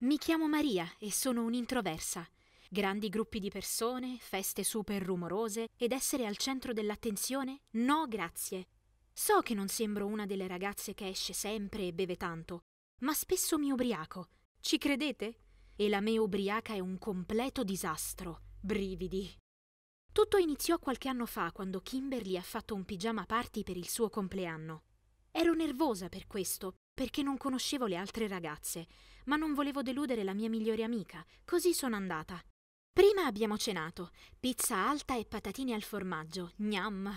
Mi chiamo Maria e sono un'introversa. Grandi gruppi di persone, feste super rumorose ed essere al centro dell'attenzione? No, grazie. So che non sembro una delle ragazze che esce sempre e beve tanto, ma spesso mi ubriaco. Ci credete? E la me ubriaca è un completo disastro. Brividi. Tutto iniziò qualche anno fa quando Kimberly ha fatto un pigiama party per il suo compleanno. Ero nervosa per questo perché non conoscevo le altre ragazze, ma non volevo deludere la mia migliore amica, così sono andata. Prima abbiamo cenato, pizza alta e patatine al formaggio, gnam.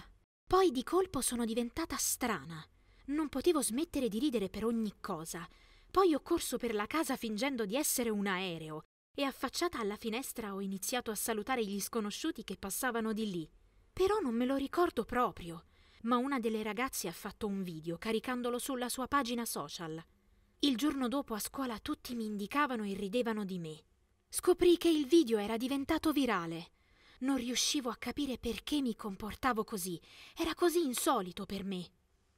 Poi di colpo sono diventata strana. Non potevo smettere di ridere per ogni cosa. Poi ho corso per la casa fingendo di essere un aereo e affacciata alla finestra ho iniziato a salutare gli sconosciuti che passavano di lì. Però non me lo ricordo proprio ma una delle ragazze ha fatto un video caricandolo sulla sua pagina social. Il giorno dopo a scuola tutti mi indicavano e ridevano di me. Scoprì che il video era diventato virale. Non riuscivo a capire perché mi comportavo così, era così insolito per me.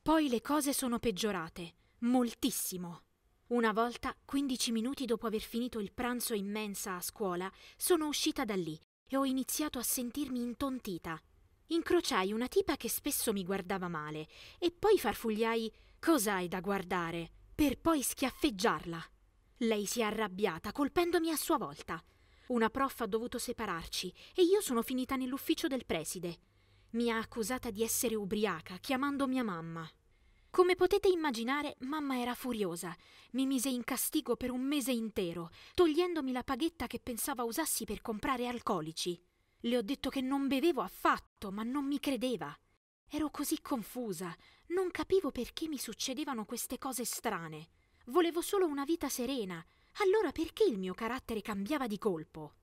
Poi le cose sono peggiorate, moltissimo. Una volta, 15 minuti dopo aver finito il pranzo in mensa a scuola, sono uscita da lì e ho iniziato a sentirmi intontita. Incrociai una tipa che spesso mi guardava male e poi farfugliai Cos'hai da guardare? per poi schiaffeggiarla. Lei si è arrabbiata, colpendomi a sua volta. Una prof ha dovuto separarci e io sono finita nell'ufficio del preside. Mi ha accusata di essere ubriaca, chiamando mia mamma. Come potete immaginare, mamma era furiosa. Mi mise in castigo per un mese intero, togliendomi la paghetta che pensava usassi per comprare alcolici. Le ho detto che non bevevo affatto, ma non mi credeva. Ero così confusa, non capivo perché mi succedevano queste cose strane. Volevo solo una vita serena. Allora perché il mio carattere cambiava di colpo?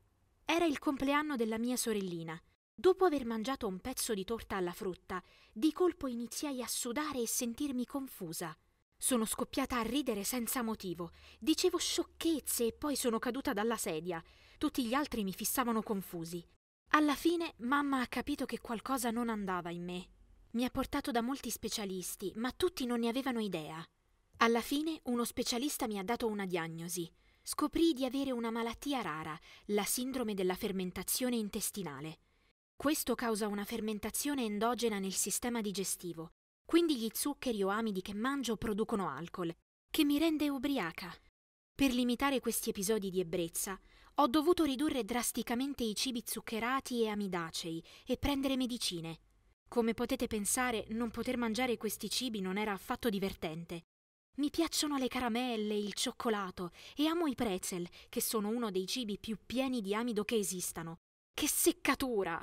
Era il compleanno della mia sorellina. Dopo aver mangiato un pezzo di torta alla frutta, di colpo iniziai a sudare e sentirmi confusa. Sono scoppiata a ridere senza motivo. Dicevo sciocchezze e poi sono caduta dalla sedia. Tutti gli altri mi fissavano confusi. Alla fine mamma ha capito che qualcosa non andava in me. Mi ha portato da molti specialisti, ma tutti non ne avevano idea. Alla fine uno specialista mi ha dato una diagnosi. Scoprì di avere una malattia rara, la sindrome della fermentazione intestinale. Questo causa una fermentazione endogena nel sistema digestivo, quindi gli zuccheri o amidi che mangio producono alcol, che mi rende ubriaca. Per limitare questi episodi di ebbrezza, ho dovuto ridurre drasticamente i cibi zuccherati e amidacei e prendere medicine. Come potete pensare, non poter mangiare questi cibi non era affatto divertente. Mi piacciono le caramelle, il cioccolato e amo i pretzel, che sono uno dei cibi più pieni di amido che esistano. Che seccatura!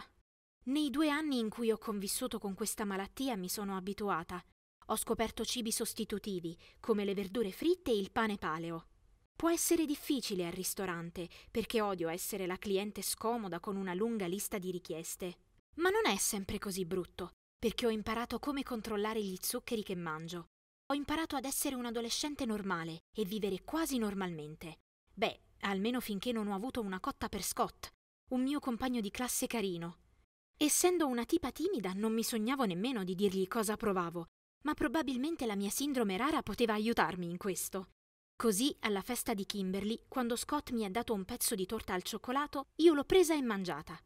Nei due anni in cui ho convissuto con questa malattia mi sono abituata. Ho scoperto cibi sostitutivi, come le verdure fritte e il pane paleo. Può essere difficile al ristorante, perché odio essere la cliente scomoda con una lunga lista di richieste. Ma non è sempre così brutto, perché ho imparato come controllare gli zuccheri che mangio. Ho imparato ad essere un adolescente normale e vivere quasi normalmente. Beh, almeno finché non ho avuto una cotta per Scott, un mio compagno di classe carino. Essendo una tipa timida, non mi sognavo nemmeno di dirgli cosa provavo, ma probabilmente la mia sindrome rara poteva aiutarmi in questo. Così, alla festa di Kimberly, quando Scott mi ha dato un pezzo di torta al cioccolato, io l'ho presa e mangiata.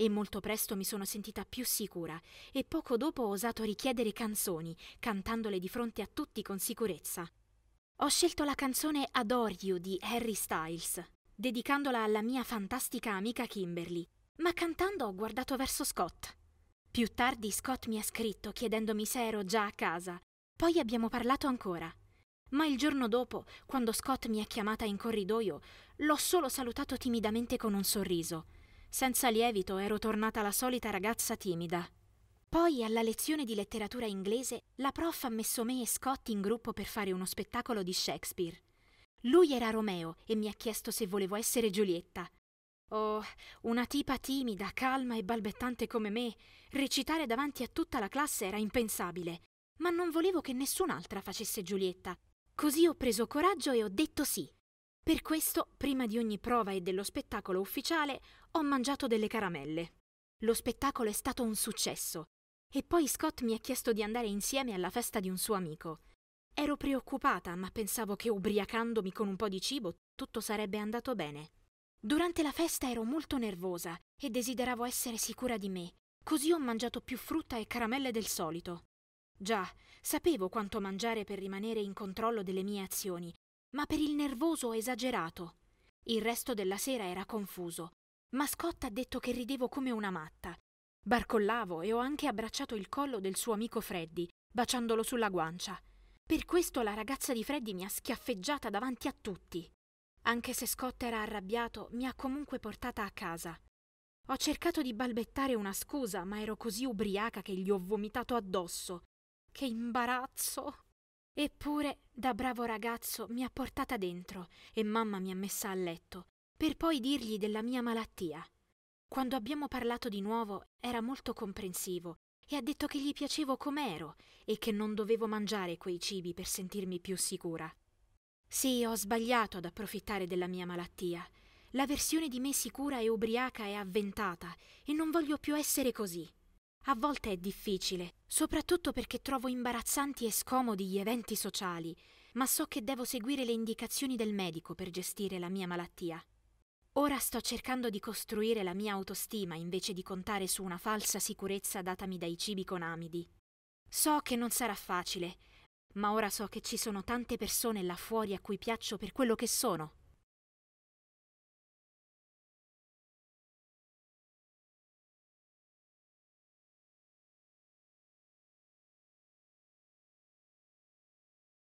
E molto presto mi sono sentita più sicura e poco dopo ho osato richiedere canzoni, cantandole di fronte a tutti con sicurezza. Ho scelto la canzone Adore You di Harry Styles, dedicandola alla mia fantastica amica Kimberly, ma cantando ho guardato verso Scott. Più tardi Scott mi ha scritto chiedendomi se ero già a casa. Poi abbiamo parlato ancora ma il giorno dopo, quando Scott mi ha chiamata in corridoio, l'ho solo salutato timidamente con un sorriso. Senza lievito ero tornata la solita ragazza timida. Poi alla lezione di letteratura inglese la prof ha messo me e Scott in gruppo per fare uno spettacolo di Shakespeare. Lui era Romeo e mi ha chiesto se volevo essere Giulietta. Oh, una tipa timida, calma e balbettante come me, recitare davanti a tutta la classe era impensabile. Ma non volevo che nessun'altra facesse Giulietta Così ho preso coraggio e ho detto sì. Per questo, prima di ogni prova e dello spettacolo ufficiale, ho mangiato delle caramelle. Lo spettacolo è stato un successo. E poi Scott mi ha chiesto di andare insieme alla festa di un suo amico. Ero preoccupata, ma pensavo che ubriacandomi con un po' di cibo tutto sarebbe andato bene. Durante la festa ero molto nervosa e desideravo essere sicura di me, così ho mangiato più frutta e caramelle del solito. Già, sapevo quanto mangiare per rimanere in controllo delle mie azioni, ma per il nervoso esagerato. Il resto della sera era confuso. Mascotta ha detto che ridevo come una matta. Barcollavo e ho anche abbracciato il collo del suo amico Freddy, baciandolo sulla guancia. Per questo la ragazza di Freddy mi ha schiaffeggiata davanti a tutti. Anche se Scott era arrabbiato, mi ha comunque portata a casa. Ho cercato di balbettare una scusa, ma ero così ubriaca che gli ho vomitato addosso. Che imbarazzo! Eppure, da bravo ragazzo, mi ha portata dentro e mamma mi ha messa a letto, per poi dirgli della mia malattia. Quando abbiamo parlato di nuovo, era molto comprensivo e ha detto che gli piacevo com'ero e che non dovevo mangiare quei cibi per sentirmi più sicura. Sì, ho sbagliato ad approfittare della mia malattia. La versione di me sicura e ubriaca è avventata e non voglio più essere così. A volte è difficile, soprattutto perché trovo imbarazzanti e scomodi gli eventi sociali, ma so che devo seguire le indicazioni del medico per gestire la mia malattia. Ora sto cercando di costruire la mia autostima invece di contare su una falsa sicurezza datami dai cibi con amidi. So che non sarà facile, ma ora so che ci sono tante persone là fuori a cui piaccio per quello che sono.